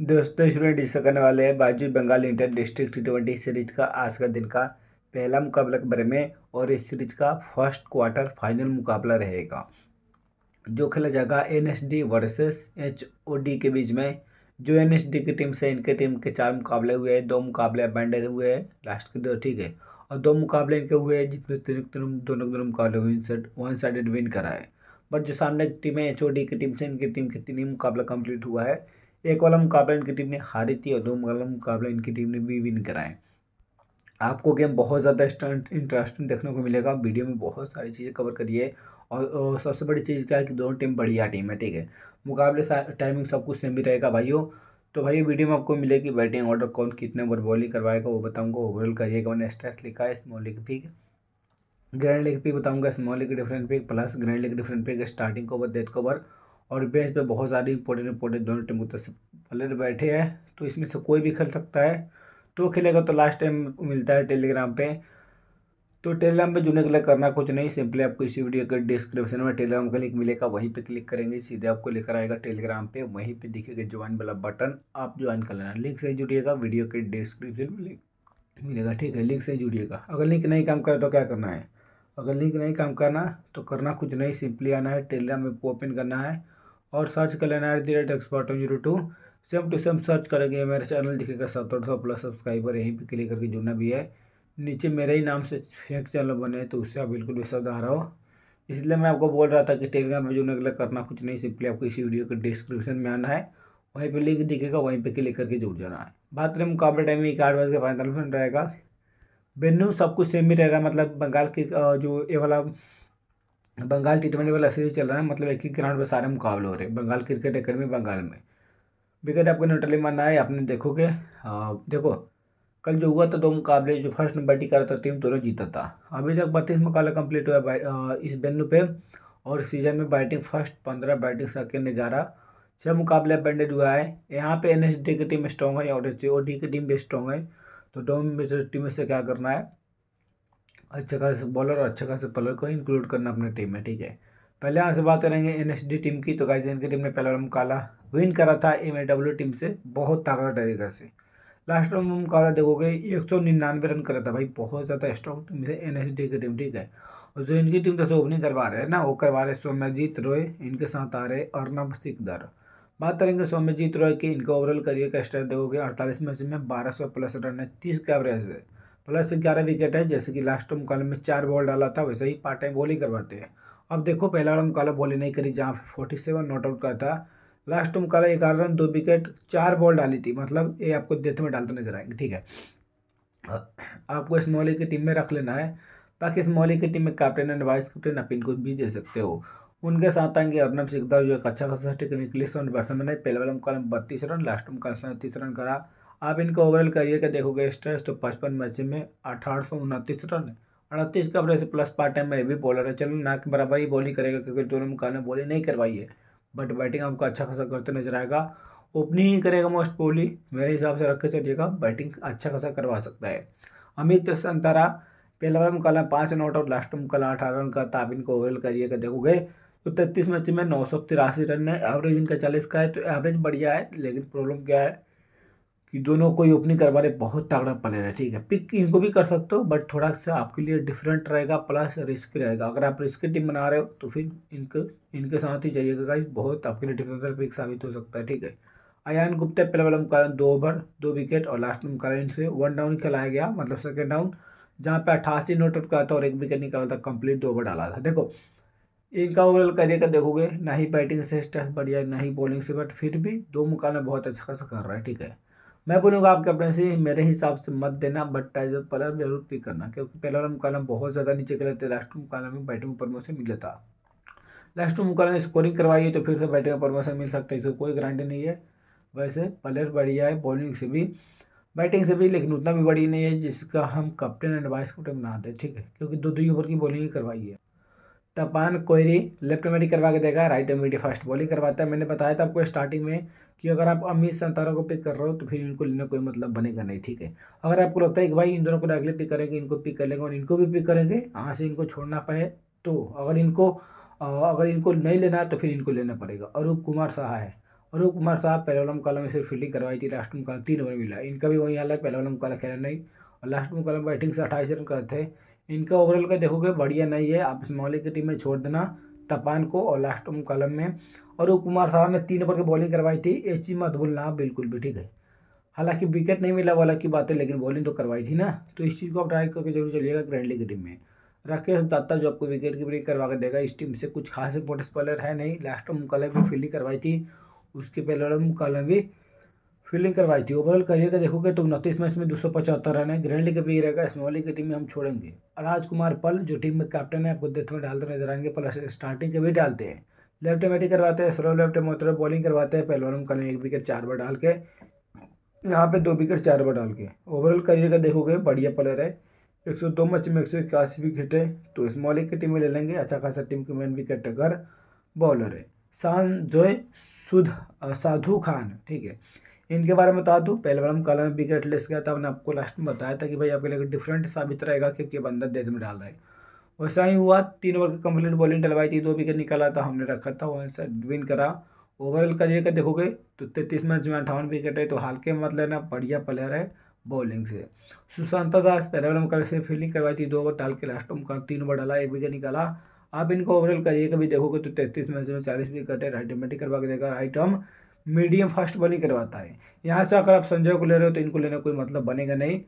दोस्तों student discuss करने वाले हैं बाजू Bengal inter district T twenty series का आज का दिन का पहला मुकाबला के बारे में और इस सीरीज का फर्स्ट क्वार्टर फाइनल मुकाबला रहेगा जो खेला जाएगा N S D versus H O D के बीच में जो एन एस डी की टीम से इनके टीम के चार मुकाबले हुए हैं दो मुकाबले बैंडर हुए हैं लास्ट के दो ठीक है और दो मुकाबले इनके हुए हैं जिसमें तीनों तीनों दोनों दोनों मुकाबले वन साइडेड विन करा है बट जो सामने टीम है एच ओ डी की टीम से इनकी टीम के तीन ही मुकाबला कंप्लीट हुआ है एक वाला मुकाबला इनकी टीम ने हारी थी और दो वाला मुकाबला इनकी टीम ने भी विन कराए आपको गेम बहुत ज़्यादा इंटरेस्टिंग देखने को मिलेगा वीडियो में बहुत सारी चीज़ें कवर करिए और, सबसे बड़ी चीज़ क्या है कि दोनों टीम बढ़िया टीम है ठीक है मुकाबले टाइमिंग सब कुछ सेम ही रहेगा भाइयों तो भाई वीडियो में आपको मिलेगी बैटिंग ऑर्डर कौन कितने ओवर बॉलिंग करवाएगा वो बताऊंगा ओवरऑल करिएगा मैंने स्ट्रेस लिखा है स्मॉल लिख पिक ग्रैंड लिख पिक बताऊंगा small league different pick plus grand league different pick starting over death over और बेंच पे बहुत सारे इंपोर्टेंट इंपोर्टेंट दोनों टीम के से प्लेयर बैठे हैं तो इसमें से कोई भी खेल सकता है तो खेलेगा तो लास्ट टाइम मिलता है टेलीग्राम पे तो टेलीग्राम पे जुड़ने के लिए करना कुछ नहीं सिंपली आपको इसी वीडियो के डिस्क्रिप्शन में टेलीग्राम का लिंक मिलेगा वहीं पर क्लिक करेंगे सीधे आपको लेकर आएगा टेलीग्राम पर वहीं पर दिखेगा ज्वाइन वाला बटन आप ज्वाइन कर लेना लिंक से जुड़िएगा वीडियो के डिस्क्रिप्शन में लिंक मिलेगा ठीक है लिंक से जुड़िएगा अगर लिंक नहीं काम करे तो क्या करना है अगर लिंक नहीं काम करना तो करना कुछ नहीं सिंपली आना है टेलीग्राम ऐप को ओपन करना है और सर्च कर लेना at the rate expert zero two same two same search करेंगे मेरा चैनल दिखेगा सत्रह सौ प्लस सब्सक्राइबर यहीं पे क्लिक करके जुड़ना भी है नीचे मेरे ही नाम से फेक चैनल बने तो उससे आप बिल्कुल भी सावधान रहो इसलिए मैं आपको बोल रहा था कि टेलीग्राम पर जुड़ने के लिए करना कुछ नहीं सिंपली आपको इसी वीडियो के डिस्क्रिप्शन में आना है वहीं पर लिंक दिखेगा वहीं पर क्लिक करके जुड़ जाना है बात करें मुकाबला टाइम एक आठ बजे फाइनल पैंतालीस मिनट रहेगा वेन्यू सब कुछ सेम ही रहेगा मतलब बंगाल के जो ये वाला बंगाल टी ट्वेंटी वाला सीरीज चल रहा है मतलब एक ही ग्राउंड पर सारे मुकाबले हो रहे हैं बंगाल क्रिकेट अकेडमी बंगाल में विकेट आपको नोटली मानना है आपने देखोगे देखो कल जो हुआ था दो मुकाबले जो फर्स्ट बैटिंग करा था टीम दोनों जीता था अभी तक बत्तीस मुकाबला कंप्लीट हुआ इस वेन्यू पे और सीजन में बैटिंग फर्स्ट पंद्रह बैटिंग सेकेंड ग्यारह छः मुकाबले अपेंडेड हुआ है यहाँ पे एन की टीम स्ट्रॉन्ग है और एच की टीम भी स्ट्रॉन्ग है तो दोनों टीम से क्या करना है अच्छे खास बॉलर और अच्छे खास पलर को इंक्लूड करना अपने टीम में ठीक है पहले यहाँ से बात करेंगे एन टीम की तो गाइज इनकी टीम ने पहला मुकाबला विन करा था एम टीम से बहुत ताकत तरीके से लास्ट राउंड में मुकाबला देखोगे एक सौ निन्यानवे रन करा था भाई बहुत ज़्यादा स्ट्रॉन्ग टीम है एन की टीम ठीक है और जो इनकी टीम जैसे ओपनिंग करवा रहे हैं ना वो करवा रहे सोम्यजीत रॉय इनके साथ आ रहे अर्नब सिकदर बात करेंगे सोम्यजीत रॉय की इनका ओवरऑल करियर का स्टार देखोगे अड़तालीस मैच में बारह सौ प्लस रन है तीस का एवरेज है प्लस ग्यारह विकेट है जैसे कि लास्ट मुकाबले में चार बॉल डाला था वैसे ही पार्ट टाइम बॉलिंग करवाते हैं अब देखो पहला रन मुकाबला बॉलिंग नहीं करी जहाँ फोर्टी सेवन नॉट आउट का था लास्ट मुकाबला ग्यारह रन दो विकेट चार बॉल डाली थी मतलब ये आपको डेथ में डालते नजर आएंगे ठीक है आपको इस मोहल्ले की टीम में रख लेना है बाकी इस मोहल्ले की टीम में कैप्टन एंड वाइस कैप्टन अपिन को भी दे सकते हो उनके साथ आएंगे अर्नब सिकदार जो एक अच्छा खासा टेक्निकली बैट्समैन है पहले वाला मुकाबला बत्तीस रन लास्ट मुकाबला तीस रन करा आप इनका ओवरऑल करियर का देखोगे स्ट्रेस तो पचपन मैच में अठारह सौ उनतीस रन अड़तीस का से प्लस पार्ट टाइम में भी बॉलर है चलो ना कि बराबर ही बॉलिंग करेगा क्योंकि दोनों मुकाबले बॉलिंग नहीं करवाई है बट बैटिंग आपको अच्छा खासा करते नजर आएगा ओपनिंग ही करेगा मोस्ट पोली मेरे हिसाब से रख के चलिएगा बैटिंग अच्छा खासा करवा सकता है अमित संतारा पहला बार मुकाला पाँच रन आउट और लास्ट में मुकाला अठारह रन का आप इनको ओवरऑल करिए का देखोगे तो तैतीस मैच में नौ सौ तिरासी रन है एवरेज इनका चालीस का है तो एवरेज बढ़िया है लेकिन प्रॉब्लम क्या है कि दोनों को ही ओपनिंग करवाने बहुत तगड़ा प्लेयर है ठीक है पिक इनको भी कर सकते हो बट थोड़ा सा आपके लिए डिफरेंट रहेगा प्लस रिस्क रहेगा अगर आप रिस्क टीम बना रहे हो तो फिर इनके इनके साथ ही जाइएगा गाइस बहुत आपके लिए डिफरेंशियल पिक साबित हो सकता है ठीक है अयान गुप्ता पहले वाले मुकाबला दो ओवर दो विकेट और लास्ट में मुकाबला इनसे वन डाउन खिलाया गया मतलब सेकेंड डाउन जहाँ पे अट्ठासी नोट आउट कराता था और एक विकेट निकाला था कंप्लीट दो ओवर डाला था देखो इनका ओवरऑल करियर का देखोगे ना ही बैटिंग से स्टेट्स बढ़िया ना ही बॉलिंग से बट फिर भी दो मुकाबले बहुत अच्छा खासा कर रहा है ठीक है मैं बोलूँगा आप अपने से मेरे हिसाब से मत देना बट टाइजर पलर जरूर पिक करना क्योंकि पहला वाला मुकाबला बहुत ज़्यादा नीचे गए थे लास्ट मुकाबला में बैटिंग प्रमोशन मिल जाता लास्ट मुकाबला में स्कोरिंग करवाइए तो फिर से बैटिंग प्रमोशन मिल सकता है इसको कोई गारंटी नहीं है वैसे प्लेयर बढ़िया है बॉलिंग से भी बैटिंग से भी लेकिन उतना भी बढ़िया नहीं है जिसका हम कैप्टन एंड वाइस कप्टन बनाते हैं ठीक है क्योंकि दो दो ओवर की बॉलिंग ही करवाई है तो अपान कोयरी लेफ्ट में करवा के देगा राइट में मीडिंग फास्ट बॉलिंग करवाता है मैंने बताया था आपको स्टार्टिंग में कि अगर आप अमित संतारा को पिक कर रहे हो तो फिर इनको लेने कोई मतलब बनेगा नहीं ठीक है अगर आपको लगता है कि भाई इन दोनों को अगले पिक करेंगे इनको पिक कर लेंगे और इनको भी पिक करेंगे यहाँ से इनको छोड़ना पाए तो अगर इनको अगर इनको नहीं लेना है तो फिर इनको लेना पड़ेगा अरूप कुमार शाह है अरूप कुमार शाह पहले वाला में सिर्फ फील्डिंग करवाई थी लास्ट मुकाला तीन ओवर मिला इनका भी वही हाल है पहले वाला खेला नहीं और लास्ट मुकाला बैटिंग से अट्ठाईस रन करते हैं इनका ओवरऑल का देखोगे बढ़िया नहीं है आप इस्मौली की टीम में छोड़ देना तपान को और लास्ट में कलम में और कुमार साहब ने तीन ओवर की बॉलिंग करवाई थी एस जी मत भूलना बिल्कुल भी ठीक है हालांकि विकेट नहीं मिला वाला की बात है लेकिन बॉलिंग तो करवाई थी ना तो इस चीज़ को आप ट्राई करके जरूर चलिएगा ग्रैंडली की टीम में राकेश दत्ता जो आपको विकेट की ब्रेक करवा के देगा इस टीम से कुछ खास इंपोर्टेंस प्लेयर है नहीं लास्ट में मुकालम भी फील्डिंग करवाई थी उसके पहले मुकालम भी फील्डिंग करवाई थी ओवरऑल करियर का देखोगे तो उनतीस मैच में दो सौ पचहत्तर रन है ग्रैंड लीग भी रहेगा स्मॉल लीग की टीम में हम छोड़ेंगे राजकुमार पल जो टीम में कैप्टन है आपको देखते में डालते नजर आएंगे प्लस स्टार्टिंग के भी डालते हैं लेफ्ट बैटिंग करवाते हैं स्लो लेफ्ट मोटर बॉलिंग करवाते हैं पहलवान करें एक विकेट चार बार डाल के यहाँ पे दो विकेट चार बार डाल के ओवरऑल करियर का देखोगे बढ़िया प्लेयर है एक सौ दो मैच में एक सौ इक्यासी विकेट है तो स्मॉल लीग की टीम में ले लेंगे अच्छा खासा टीम के मेन विकेट अगर बॉलर है शान जोय सुध साधु खान ठीक है इनके बारे में बता दूँ पहले बार हम कॉलम में विकेट लिस्ट गया था हमने आपको लास्ट में बताया था कि भाई आपके लिए डिफरेंट साबित रहेगा क्योंकि ये बंदा डेथ में डाल रहा है वैसा ही हुआ तीन ओवर की कंप्लीट बॉलिंग डलवाई थी दो विकेट निकाला था हमने रखा था वहीं से विन करा ओवरऑल का जगह देखोगे तो तैतीस मैच में अंठावन विकेट है तो हल्के मत लेना बढ़िया प्लेयर है बॉलिंग से सुशांत दास पहले ओवर में से फील्डिंग करवाई थी दो ओवर डाल के लास्ट में तीन ओवर डाला एक विकेट निकाला आप इनको ओवरऑल का का भी देखोगे तो तैतीस मैच में चालीस विकेट है राइट मैटिक करवा के देगा राइट हम मीडियम फास्ट बॉलिंग करवाता है यहाँ से अगर आप संजय को ले रहे हो तो इनको लेने कोई मतलब बनेगा नहीं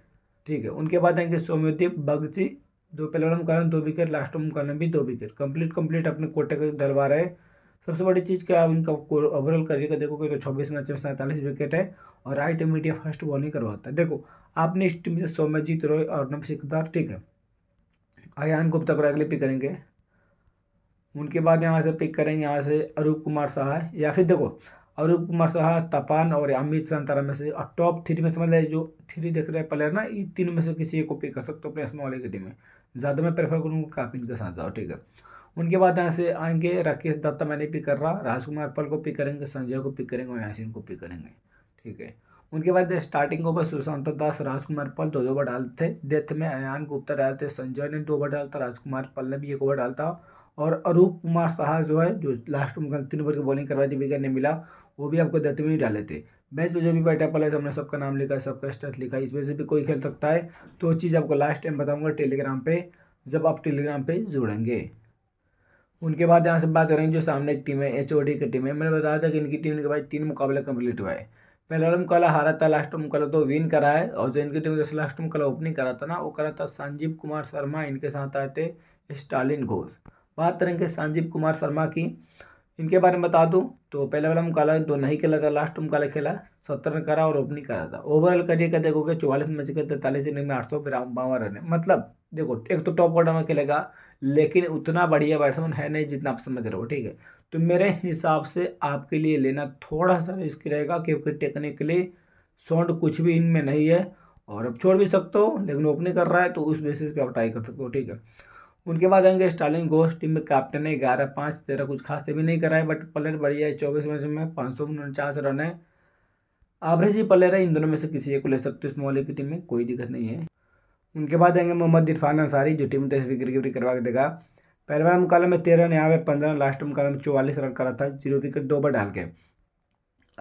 ठीक है उनके बाद आएंगे सोम्योदीप बगची दो पहले ओवर कारण दो विकेट लास्ट ओवर कारण भी दो विकेट कंप्लीट कंप्लीट अपने कोटे का डलवा रहे हैं सबसे बड़ी चीज़ क्या इनका ओवरऑल करियर का देखो तो छब्बीस मैच में सैंतालीस विकेट है और राइट मीडिया फर्स्ट बॉलिंग करवाता है देखो आपने इस टीम से सौम्यजीत रॉय और नम सिकदार ठीक है अयान गुप्ता को अगले पिक करेंगे उनके बाद यहाँ से पिक करेंगे यहाँ से अरूप कुमार सहाय या फिर देखो अरूप कुमार शाह तपान और अमित संतारा में से और टॉप थ्री में समझ लिया जो थ्री देख रहे प्लेयर ना इन तीन में से किसी एक को पिक कर सकते हो अपने स्मॉल की टीम में ज़्यादा मैं प्रेफर करूँगा काफी के इनके साथ जाओ ठीक है उनके बाद यहाँ से आएंगे राकेश दत्ता मैंने पिक कर रहा राजकुमार पल को पिक करेंगे संजय को पिक करेंगे और यासिन को पिक करेंगे ठीक है उनके बाद स्टार्टिंग ओवर सुशांत दास राजकुमार पल दो दो ओवर डालते थे डेथ में अयान गुप्ता डालते संजय ने दो ओवर डालता राजकुमार पल ने भी एक ओवर डालता और अरूप कुमार शाह जो है जो लास्ट में तीन ओवर की बॉलिंग करवाई थी विकेट नहीं मिला वो भी आपको में ही डाले थे मैच में जो भी बैठा पला है हमने सबका नाम लिखा है सबका स्टेट लिखा है इसमें से भी कोई खेल सकता है तो चीज़ आपको लास्ट टाइम बताऊँगा टेलीग्राम पर जब आप टेलीग्राम पर जुड़ेंगे उनके बाद यहाँ से बात करेंगे जो सामने एक टीम है एच की टीम है मैंने बताया था कि इनकी टीम के बाद तीन मुकाबले कम्प्लीट हुआ है पहला मुकाबला हारा था लास्ट मुकाबला तो विन करा है और जो इनकी टीम जैसे लास्ट मुकाबला ओपनिंग करा था ना वो करा था संजीव कुमार शर्मा इनके साथ आए थे स्टालिन घोष बात करेंगे संजीव कुमार शर्मा की इनके बारे में बता दूं तो पहले वाला मुकाबला दो तो नहीं खेला था लास्ट मुकाबला खेला सत्तर रन करा और ओपनिंग करा था ओवरऑल करियर का देखोगे चौवालीस मैच के तैंतालीस इनिंग में आठ सौ बावन रन है मतलब देखो एक तो टॉप ऑर्डर में खेलेगा लेकिन उतना बढ़िया बैट्समैन है नहीं जितना आप समझ रहे हो ठीक है तो मेरे हिसाब से आपके लिए लेना थोड़ा सा रिस्क रहेगा क्योंकि टेक्निकली साउंड कुछ भी इनमें नहीं है और अब छोड़ भी सकते हो लेकिन ओपनिंग कर रहा है तो उस बेसिस पर आप ट्राई कर सकते हो ठीक है उनके बाद आएंगे स्टालिंग घोष टीम में कैप्टन है ग्यारह पाँच तेरह कुछ खास से भी नहीं करा है बट प्लेयर बढ़िया है चौबीस मैच में पाँच सौ उनचास रन है एवरेज ही प्लेयर है इन दोनों में से किसी एक को ले सकते हो स्मॉल की टीम में कोई दिक्कत नहीं है उनके बाद आएंगे मोहम्मद इरफान अंसारी जो टीम दस विकेट विकेट करवा के देगा बार मुकाबले में तेरह रन यहाँ पे पंद्रह लास्ट मुकाबले में चौवालीस रन करा था जीरो विकेट दो बार डाल के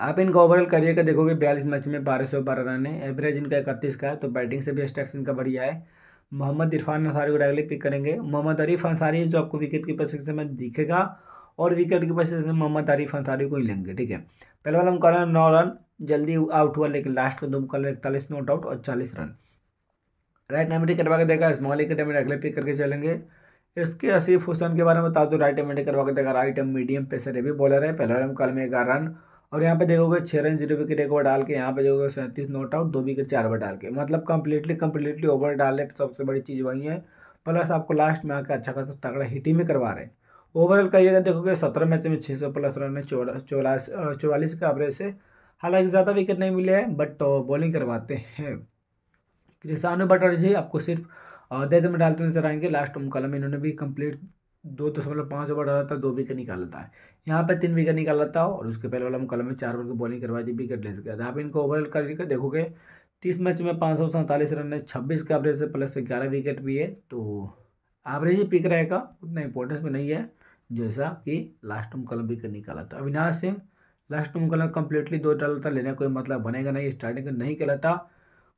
आप इनका ओवरऑल करियर का देखोगे बयालीस मैच में बारह सौ बारह रन है एवरेज इनका इकतीस का है तो बैटिंग से भी स्टैट्स इनका बढ़िया है मोहम्मद इरफान अंसारी को डायरेक्टली पिक करेंगे मोहम्मद अरीफ अंसारी जो आपको विकेट कीपर सेक्शन में दिखेगा और विकेट कीपर सेक्शन में मोहम्मद आरिफ अंसारी को ही लेंगे ठीक है पहले वाला हैं नौ रन जल्दी आउट हुआ लेकिन लास्ट में दो मुकाबला इकतालीस नॉट आउट और चालीस रन राइट एमडी करवा के देगा स्मॉल विकेट में डायरेक्टली पिक करके चलेंगे इसके असीफ हुसैन के बारे में बता दो राइट एम करवा के देगा राइट एम मीडियम पेसर ये भी बॉलर है पहले वाले कल में ग्यारह रन और यहाँ पे देखोगे छः रन जीरो विकेट एक ओवर डाल के यहाँ पे देखोगे सैंतीस नॉट आउट दो विकेट चार ओवर डाल के मतलब कम्प्लीटली कम्प्लीटली ओवर डालने तो सबसे बड़ी चीज़ वही है प्लस आपको लास्ट में आकर अच्छा खासा तगड़ा हिट ही में करवा रहे हैं ओवरऑल करिएगा देखोगे सत्रह मैच में छः सौ प्लस रन है चौरासी चौवालीस का एवरेज से हालांकि ज़्यादा विकेट नहीं मिले हैं बट बॉलिंग करवाते हैं कृषानु जी आपको सिर्फ डेथ में डालते नजर आएंगे लास्ट कलम इन्होंने भी कंप्लीट दो दशमलव पाँच ओवर डालता है दो विकेट निकाल लेता है यहाँ पर तीन विकेट निकाल लेता और उसके पहले वाला कलम में चार ओवर की बॉलिंग करवा दी विकेट ले सकता था आप इनको ओवरऑल कर देखोगे तीस मैच में पाँच सौ सैंतालीस रन है छब्बीस का एवरेज से प्लस ग्यारह विकेट भी है तो एवरेज ही पिक रहेगा उतना इंपॉर्टेंस में नहीं है जैसा कि लास्ट मुकलम विकेट निकाला था अविनाश सिंह लास्ट मुकलम कंप्लीटली दो डालता था लेने कोई मतलब बनेगा नहीं स्टार्टिंग नहीं खेला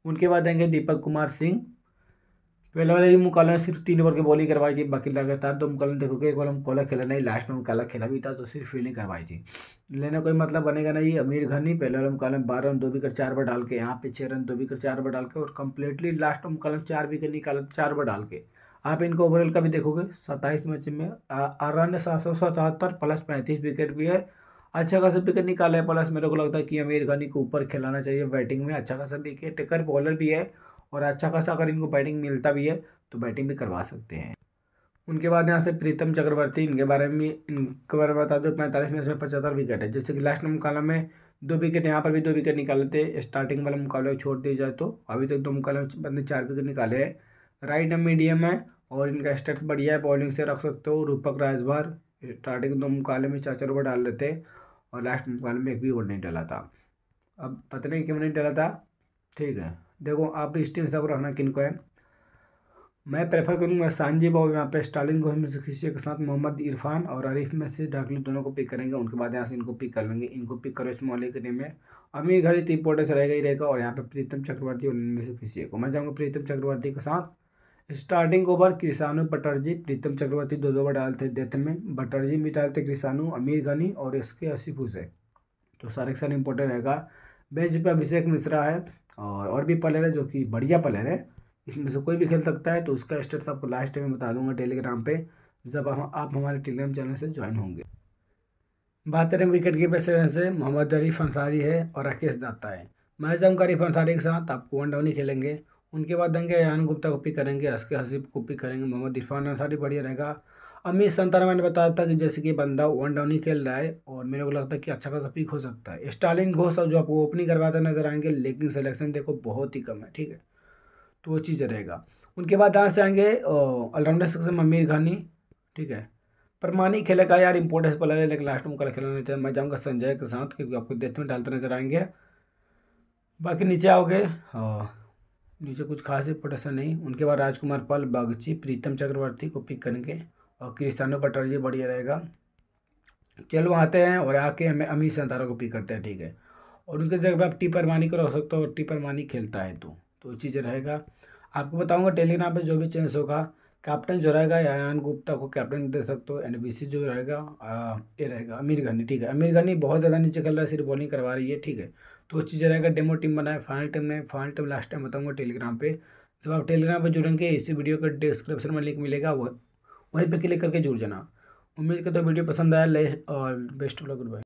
उनके बाद आएंगे दीपक कुमार सिंह तो पहले वाले ही मुकाबले में सिर्फ तीन ओवर की बॉलिंग करवाई थी बाकी लगातार दो मुकाबले देखोगे एक बार मुकाबला खेला नहीं लास्ट में मुकाबला खेला भी था तो सिर्फ फील्डिंग करवाई थी लेने कोई मतलब बनेगा नहीं अमीर घर नहीं पहले वाले मुकाबले में बारह रन दो विकेट चार बार डाल के यहाँ पे छः रन दो विकेट चार बार डाल के और कम्प्लीटली लास्ट में मुकाबले चार विकेट निकाला चार बार डाल के आप इनको ओवरऑल का भी देखोगे सत्ताईस मैच में रन सात सौ सतहत्तर प्लस पैंतीस विकेट भी है अच्छा खासा विकेट निकाला है प्लस मेरे को लगता है कि अमीर घनी को ऊपर खिलाना चाहिए बैटिंग में अच्छा खासा विकेट टेकर बॉलर भी है और अच्छा खासा अगर इनको बैटिंग मिलता भी है तो बैटिंग भी करवा सकते हैं उनके बाद यहाँ से प्रीतम चक्रवर्ती इनके बारे में इनके बारे में बता दो पैंतालीस मैच में पचहत्तर विकेट है जैसे कि लास्ट मुकाबला में दो विकेट यहाँ पर भी दो विकेट निकाले थे स्टार्टिंग वाला मुकाबला छोड़ दिया जाए तो अभी तक दो मुकाबले बंदे चार विकेट निकाले हैं राइट मीडियम है और इनका स्टेट्स बढ़िया है बॉलिंग से रख सकते हो रूपक राजभर स्टार्टिंग दो मुकाबले में चार चार ओवर डाल रहे थे और लास्ट मुकाबले में एक भी ओवर नहीं डाला था अब पता नहीं क्यों नहीं डाला था ठीक है देखो आप स्टीम हिसाब रखना किन को है मैं प्रेफर करूँगा सांजी और यहाँ पे स्टालिन को खिशी के साथ मोहम्मद इरफान और आरिफ में से डाकली दोनों को पिक करेंगे उनके बाद यहाँ से इनको पिक कर लेंगे इनको पिक करो इस मोहल्ले के टीम में अमीर घड़ी तो इंपोर्टेंस रहेगा ही रहेगा और यहाँ पे प्रीतम चक्रवर्ती और इनमें से खिशी को मैं जाऊँगा प्रीतम चक्रवर्ती के साथ स्टार्टिंग ओवर किसानु पटर्जी प्रीतम चक्रवर्ती दो दो बार डालते डेथ में बटर्जी भी डालते किसानु अमीर गनी और इसके असीफ हुसैन तो सारे के सारे इंपॉर्टेंट रहेगा बेंच पर अभिषेक मिश्रा है और और भी प्लेयर है जो कि बढ़िया प्लेयर है इसमें से कोई भी खेल सकता है तो उसका स्टेटस आपको लास्ट टाइम में बता दूंगा टेलीग्राम पे जब आप, आप हमारे टेलीग्राम चैनल से ज्वाइन होंगे बात करें विकेट कीपर से, मोहम्मद अरीफ अंसारी है और राकेश दत्ता है महेश हम अरीफ अंसारी के साथ आपको वन डाउन ही खेलेंगे उनके बाद देंगे अयान गुप्ता को पिक करेंगे असके हसीब को पिक करेंगे मोहम्मद इरफान अंसारी बढ़िया रहेगा अमित संतान ने बताया था कि जैसे कि बंदा वन डाउन ही खेल रहा है और मेरे को लगता है कि अच्छा खासा पिक हो सकता है स्टालिन घोष अब जो आपको ओपनिंग करवाते नजर आएंगे लेकिन सिलेक्शन देखो बहुत ही कम है ठीक है तो वो चीज़ रहेगा उनके बाद यहाँ से आएंगे ऑलराउंडर सेक्शन में घानी ठीक है परमानी खेले का यार इंपोर्टेंस पर है लेकिन लास्ट में कल खेलना नहीं था मैं जाऊँगा संजय के साथ क्योंकि आपको डेथ में डालते नजर आएंगे बाकी नीचे आओगे नीचे कुछ खास इंपोर्टेशन नहीं उनके बाद राजकुमार पाल बागची प्रीतम चक्रवर्ती को पिक करेंगे और क्रिस्टानो पटर्जी बढ़िया रहेगा चलो आते हैं और आके हमें अमीर संतारा को पिक करते हैं ठीक है और उनके जगह पर आप टीपर मानी को रख सकते हो टीपर मानी खेलता है तो तो चीज़ रहेगा आपको बताऊंगा टेलीग्राम पे जो भी चेंज होगा कैप्टन जो रहेगा यान गुप्ता को कैप्टन दे सकते हो एंड बीसी जो रहेगा ये रहेगा अमीर घनी ठीक है अमीर घनी बहुत ज़्यादा नीचे खेल रहा है सिर्फ बॉलिंग करवा रही है ठीक है तो उस चीज़ रहेगा डेमो टीम बनाए फाइनल टीम में फाइनल टीम लास्ट टाइम बताऊँगा टेलीग्राम पर जब आप टेलीग्राम पर जुड़ेंगे इसी वीडियो का डिस्क्रिप्शन में लिंक मिलेगा वो वहीं पर क्लिक करके जुड़ जाना उम्मीद करता हूँ वीडियो पसंद आया ले और best of luck good bye